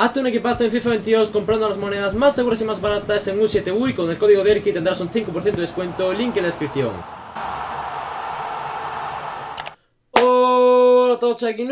Hazte un equipazo en FIFA 22 comprando las monedas más seguras y más baratas en un 7 y con el código Erki tendrás un 5% de descuento, link en la descripción. todos, aquí un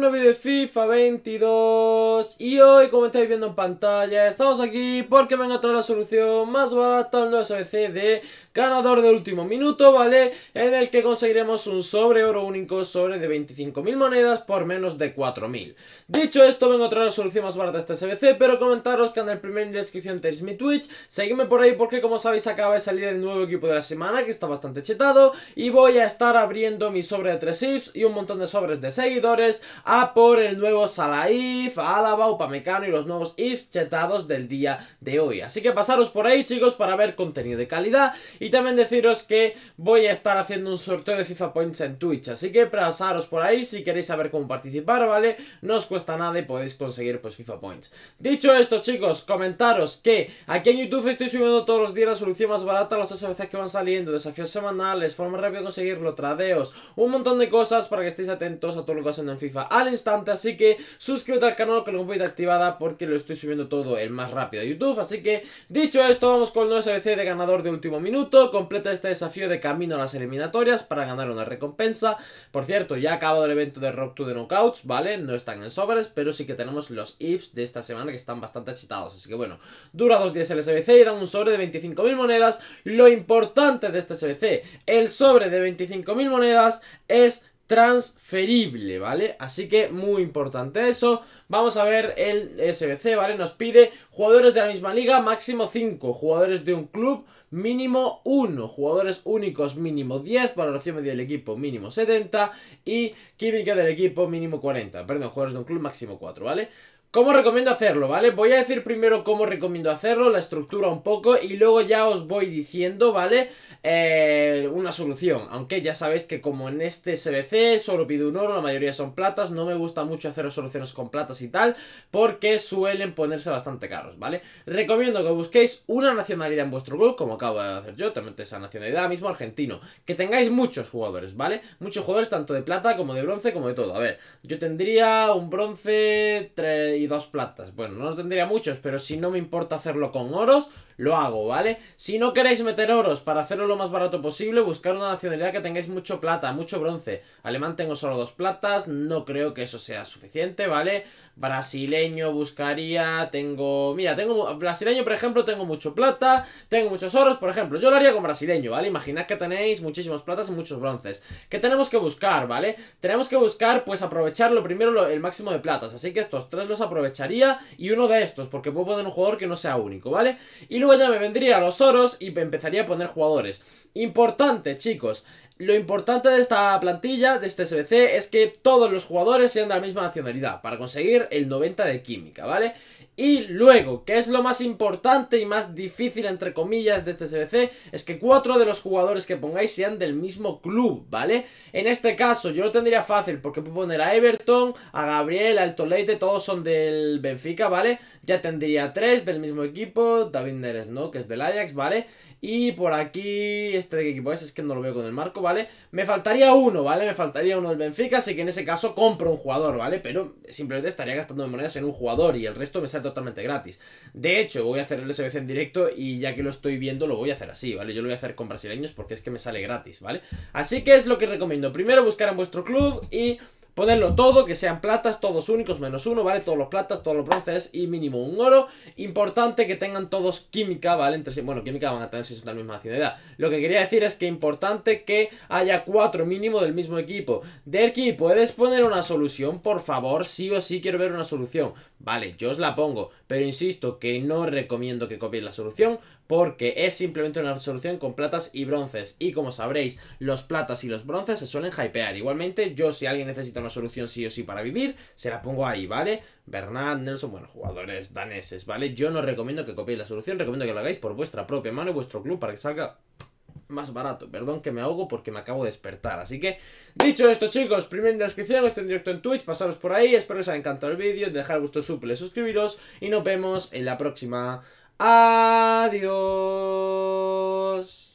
nuevo vídeo de FIFA 22 Y hoy, como estáis viendo en pantalla, estamos aquí porque vengo a traer la solución más barata al nuevo SBC de ganador de último minuto, ¿vale? En el que conseguiremos un sobre oro único, sobre de 25.000 monedas por menos de 4.000 Dicho esto, vengo a traer la solución más barata de este SBC, pero comentaros que en el primer descripción tenéis mi Twitch Seguidme por ahí porque como sabéis acaba de salir el nuevo equipo de la semana, que está bastante chetado Y voy a estar abriendo mi sobre de 3 ifs y un montón de sobres de seguidores, a por el nuevo Salaif, Álava, Upamecano y los nuevos ifs chetados del día de hoy. Así que pasaros por ahí chicos para ver contenido de calidad y también deciros que voy a estar haciendo un sorteo de FIFA Points en Twitch, así que pasaros por ahí si queréis saber cómo participar, ¿vale? No os cuesta nada y podéis conseguir pues FIFA Points. Dicho esto chicos, comentaros que aquí en YouTube estoy subiendo todos los días la solución más barata, los SBC que van saliendo, desafíos semanales, forma rápida de conseguirlo, tradeos, un montón de cosas para que estéis atentos a todo lo que en FIFA al instante. Así que suscríbete al canal con la campanita activada porque lo estoy subiendo todo el más rápido a YouTube. Así que dicho esto, vamos con el nuevo SBC de ganador de último minuto. Completa este desafío de camino a las eliminatorias para ganar una recompensa. Por cierto, ya ha acabado el evento de Rock to the Knockouts, ¿vale? No están en sobres, pero sí que tenemos los ifs de esta semana que están bastante achitados. Así que bueno, dura dos días el SBC y dan un sobre de 25.000 monedas. Lo importante de este SBC, el sobre de 25.000 monedas es transferible, ¿vale? Así que muy importante eso. Vamos a ver el SBC, ¿vale? Nos pide jugadores de la misma liga, máximo 5. Jugadores de un club, mínimo 1. Jugadores únicos, mínimo 10. Valoración media del equipo, mínimo 70. Y química del equipo, mínimo 40. Perdón, jugadores de un club, máximo 4, ¿vale? ¿Cómo recomiendo hacerlo, vale? Voy a decir primero cómo recomiendo hacerlo, la estructura un poco y luego ya os voy diciendo, ¿vale? Eh, una solución, aunque ya sabéis que como en este SBC solo pide un oro, la mayoría son platas, no me gusta mucho hacer soluciones con platas y tal, porque suelen ponerse bastante caros, ¿vale? Recomiendo que busquéis una nacionalidad en vuestro club, como acabo de hacer yo, también esa nacionalidad, mismo argentino, que tengáis muchos jugadores, ¿vale? Muchos jugadores tanto de plata como de bronce, como de todo. A ver, yo tendría un bronce y dos platas. Bueno, no tendría muchos, pero si no me importa hacerlo con oros, lo hago, ¿vale? Si no queréis meter oros para hacerlo lo más barato posible, buscar una nacionalidad que tengáis mucho plata, mucho bronce. Alemán tengo solo dos platas, no creo que eso sea suficiente, ¿vale? Brasileño buscaría, tengo... Mira, tengo... Brasileño, por ejemplo, tengo mucho plata, tengo muchos oros, por ejemplo. Yo lo haría con brasileño, ¿vale? Imaginad que tenéis muchísimas platas y muchos bronces. ¿Qué tenemos que buscar, ¿vale? Tenemos que buscar, pues, aprovechar lo primero el máximo de platas. Así que estos tres los aprovecharía y uno de estos, porque puedo poner un jugador que no sea único, ¿vale? Y luego ya me vendría a los oros y empezaría a poner jugadores. Importante, chicos. Lo importante de esta plantilla, de este SBC, es que todos los jugadores sean de la misma nacionalidad para conseguir el 90 de química, ¿vale? vale y luego, que es lo más importante y más difícil, entre comillas, de este CBC, es que cuatro de los jugadores que pongáis sean del mismo club, ¿vale? En este caso, yo lo tendría fácil, porque puedo poner a Everton, a Gabriel, al Leite, todos son del Benfica, ¿vale? Ya tendría tres del mismo equipo, David Neres, ¿no? Que es del Ajax, ¿vale? Y por aquí, este de qué equipo es, es que no lo veo con el marco, ¿vale? Me faltaría uno, ¿vale? Me faltaría uno del Benfica, así que en ese caso compro un jugador, ¿vale? Pero simplemente estaría gastando monedas en un jugador y el resto me sale totalmente gratis. De hecho, voy a hacer el SBC en directo y ya que lo estoy viendo lo voy a hacer así, ¿vale? Yo lo voy a hacer con brasileños porque es que me sale gratis, ¿vale? Así que es lo que recomiendo. Primero buscar en vuestro club y Ponerlo todo, que sean platas, todos únicos menos uno, ¿vale? Todos los platas, todos los bronces y mínimo un oro. Importante que tengan todos química, ¿vale? Entre sí, bueno, química van a tener si son de la misma nacionalidad. Lo que quería decir es que importante que haya cuatro mínimo del mismo equipo. Derki, ¿puedes poner una solución? Por favor, sí o sí quiero ver una solución. Vale, yo os la pongo, pero insisto que no recomiendo que copies la solución porque es simplemente una resolución con platas y bronces. Y como sabréis, los platas y los bronces se suelen hypear. Igualmente, yo si alguien necesita una solución sí o sí para vivir, se la pongo ahí, ¿vale? Bernard, Nelson, bueno, jugadores daneses, ¿vale? Yo no recomiendo que copiéis la solución, recomiendo que lo hagáis por vuestra propia mano y vuestro club para que salga más barato. Perdón que me ahogo porque me acabo de despertar. Así que, dicho esto, chicos, primero en la descripción, este en directo en Twitch, pasaros por ahí. Espero que os haya encantado el vídeo, dejar gusto, suple, suscribiros y nos vemos en la próxima. Adiós.